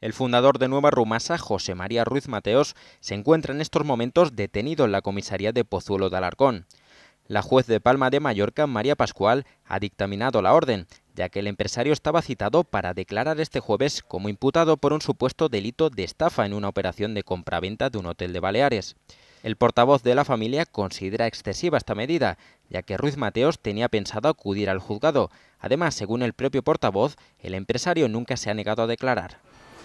El fundador de Nueva Rumasa, José María Ruiz Mateos, se encuentra en estos momentos detenido en la comisaría de Pozuelo de Alarcón. La juez de Palma de Mallorca, María Pascual, ha dictaminado la orden, ya que el empresario estaba citado para declarar este jueves como imputado por un supuesto delito de estafa en una operación de compraventa de un hotel de Baleares. El portavoz de la familia considera excesiva esta medida, ya que Ruiz Mateos tenía pensado acudir al juzgado. Además, según el propio portavoz, el empresario nunca se ha negado a declarar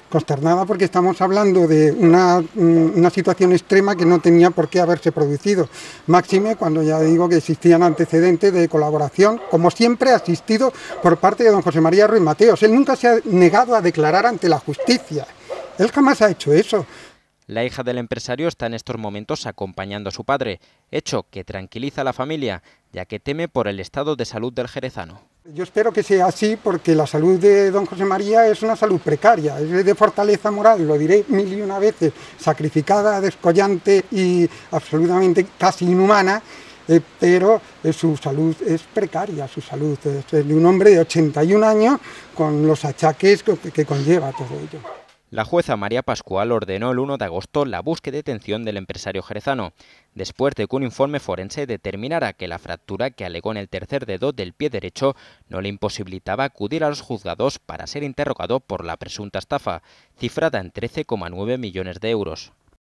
consternada porque estamos hablando de mm, una, situación extrema que no tenía por qué haberse producido. Máxime cuando ya digo que existían antecedentes de colaboración, como siempre ha asistido por parte de don José María Ruiz Mateos. Él nunca se ha negado a declarar ante la justicia. Él jamás ha hecho eso. La hija del empresario está en estos momentos acompañando a su padre, hecho que tranquiliza a la familia, ya que teme por el estado de salud del jerezano. Yo espero que sea así porque la salud de don José María es una salud precaria, es de fortaleza moral, lo diré mil y una veces, sacrificada, descollante y absolutamente casi inhumana, eh, pero eh, su salud es precaria, su salud es de un hombre de 81 años con los achaques que conlleva todo ello. La jueza María Pascual ordenó el 1 de agosto la búsqueda y detención del empresario jerezano, después de que un informe forense determinara que la fractura que alegó en el tercer dedo del pie derecho no le imposibilitaba acudir a los juzgados para ser interrogado por la presunta estafa, cifrada en 13,9 millones de euros.